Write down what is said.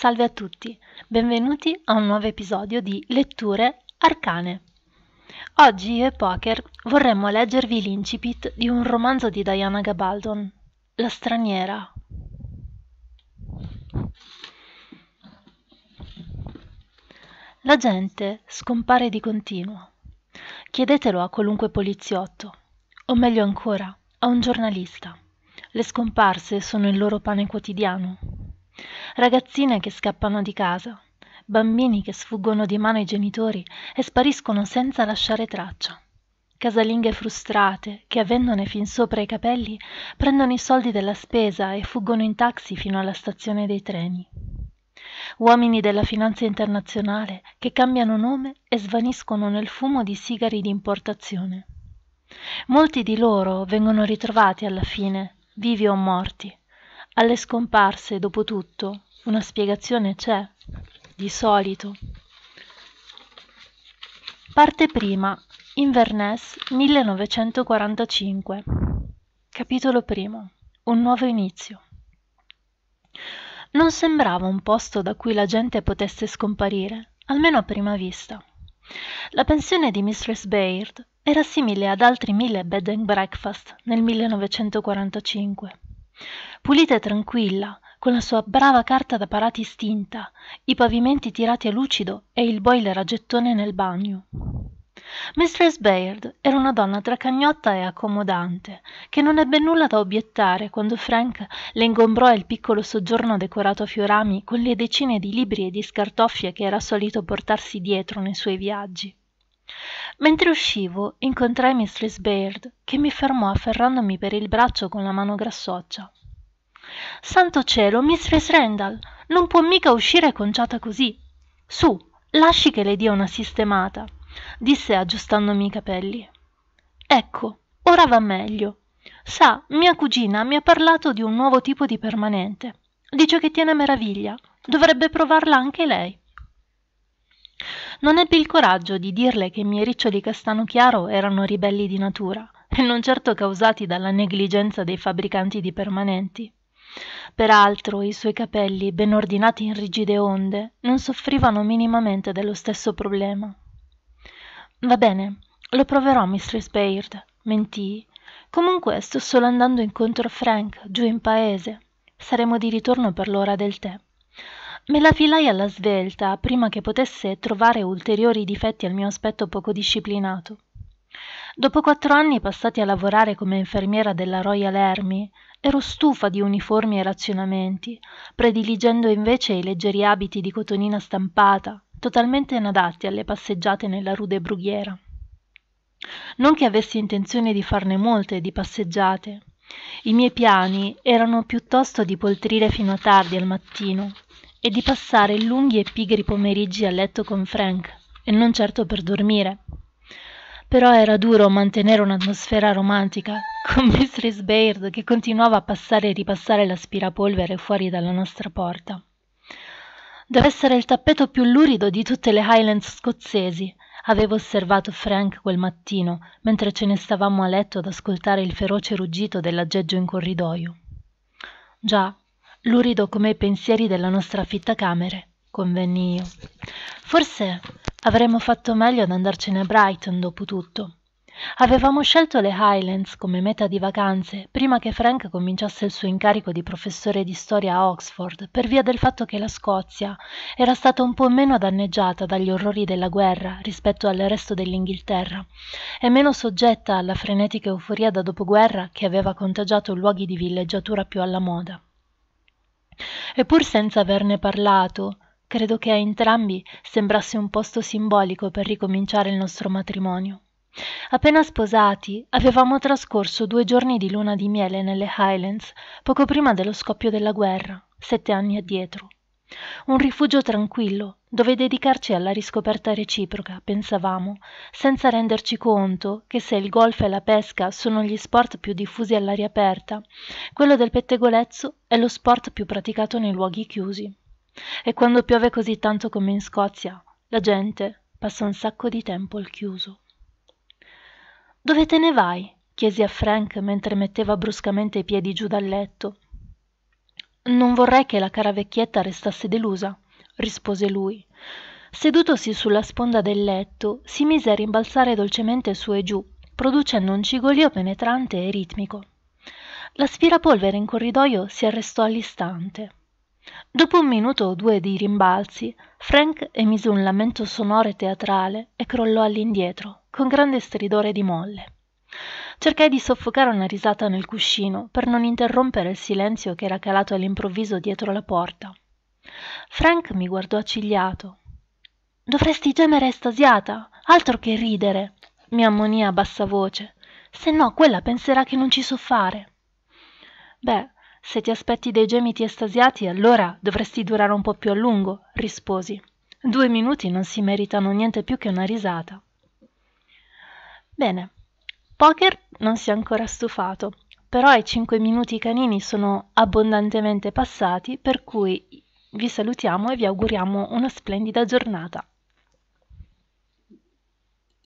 Salve a tutti, benvenuti a un nuovo episodio di Letture Arcane. Oggi io e Poker vorremmo leggervi l'incipit di un romanzo di Diana Gabaldon, La straniera. La gente scompare di continuo. Chiedetelo a qualunque poliziotto, o meglio ancora, a un giornalista. Le scomparse sono il loro pane quotidiano. Ragazzine che scappano di casa, bambini che sfuggono di mano ai genitori e spariscono senza lasciare traccia. Casalinghe frustrate che, avendone fin sopra i capelli, prendono i soldi della spesa e fuggono in taxi fino alla stazione dei treni. Uomini della finanza internazionale che cambiano nome e svaniscono nel fumo di sigari di importazione. Molti di loro vengono ritrovati alla fine, vivi o morti, alle scomparse, dopo tutto, una spiegazione c'è, di solito. Parte prima, Inverness 1945. Capitolo primo. Un nuovo inizio. Non sembrava un posto da cui la gente potesse scomparire, almeno a prima vista. La pensione di Mistress Baird era simile ad altri mille bed and breakfast nel 1945. Pulita e tranquilla, con la sua brava carta da parati stinta, i pavimenti tirati a lucido e il boiler a gettone nel bagno. Mistress Baird era una donna tra e accomodante, che non ebbe nulla da obiettare quando Frank le ingombrò il piccolo soggiorno decorato a fiorami con le decine di libri e di scartoffie che era solito portarsi dietro nei suoi viaggi mentre uscivo incontrai mistress baird che mi fermò afferrandomi per il braccio con la mano grassoccia santo cielo mistress randall non può mica uscire conciata così su lasci che le dia una sistemata disse aggiustandomi i capelli ecco ora va meglio sa mia cugina mi ha parlato di un nuovo tipo di permanente dice che tiene meraviglia dovrebbe provarla anche lei non ebbi il coraggio di dirle che i miei riccioli castano chiaro erano ribelli di natura e non certo causati dalla negligenza dei fabbricanti di permanenti. Peraltro i suoi capelli, ben ordinati in rigide onde, non soffrivano minimamente dello stesso problema. Va bene, lo proverò, mistress Baird, mentii. Comunque sto solo andando incontro a Frank, giù in paese. Saremo di ritorno per l'ora del tè. Me la filai alla svelta prima che potesse trovare ulteriori difetti al mio aspetto poco disciplinato. Dopo quattro anni passati a lavorare come infermiera della Royal Army, ero stufa di uniformi e razionamenti, prediligendo invece i leggeri abiti di cotonina stampata, totalmente inadatti alle passeggiate nella rude brughiera. Non che avessi intenzione di farne molte di passeggiate. I miei piani erano piuttosto di poltrire fino a tardi al mattino, e di passare lunghi e pigri pomeriggi a letto con Frank, e non certo per dormire. Però era duro mantenere un'atmosfera romantica con Mistress Baird che continuava a passare e ripassare l'aspirapolvere fuori dalla nostra porta. Deve essere il tappeto più lurido di tutte le Highlands scozzesi, avevo osservato Frank quel mattino, mentre ce ne stavamo a letto ad ascoltare il feroce ruggito dell'aggeggio in corridoio. Già, lurido come i pensieri della nostra fitta camere, convenni io. Forse avremmo fatto meglio ad andarcene a Brighton dopo tutto. Avevamo scelto le Highlands come meta di vacanze prima che Frank cominciasse il suo incarico di professore di storia a Oxford, per via del fatto che la Scozia era stata un po' meno danneggiata dagli orrori della guerra rispetto al resto dell'Inghilterra e meno soggetta alla frenetica euforia da dopoguerra che aveva contagiato luoghi di villeggiatura più alla moda. E pur senza averne parlato, credo che a entrambi sembrasse un posto simbolico per ricominciare il nostro matrimonio. Appena sposati, avevamo trascorso due giorni di luna di miele nelle Highlands, poco prima dello scoppio della guerra, sette anni addietro. Un rifugio tranquillo, dove dedicarci alla riscoperta reciproca, pensavamo, senza renderci conto che se il golf e la pesca sono gli sport più diffusi all'aria aperta, quello del pettegolezzo è lo sport più praticato nei luoghi chiusi. E quando piove così tanto come in Scozia, la gente passa un sacco di tempo al chiuso. Dove te ne vai? chiesi a Frank mentre metteva bruscamente i piedi giù dal letto non vorrei che la cara vecchietta restasse delusa, rispose lui. Sedutosi sulla sponda del letto, si mise a rimbalzare dolcemente su e giù, producendo un cigolio penetrante e ritmico. L'aspirapolvere in corridoio si arrestò all'istante. Dopo un minuto o due di rimbalzi, Frank emise un lamento sonoro e teatrale e crollò all'indietro, con grande stridore di molle. Cercai di soffocare una risata nel cuscino per non interrompere il silenzio che era calato all'improvviso dietro la porta. Frank mi guardò accigliato. Dovresti gemere estasiata, altro che ridere, mi ammonì a bassa voce, se no quella penserà che non ci so fare. Beh, se ti aspetti dei gemiti estasiati, allora dovresti durare un po' più a lungo, risposi. Due minuti non si meritano niente più che una risata. Bene, poker non si è ancora stufato, però i 5 minuti canini sono abbondantemente passati, per cui vi salutiamo e vi auguriamo una splendida giornata.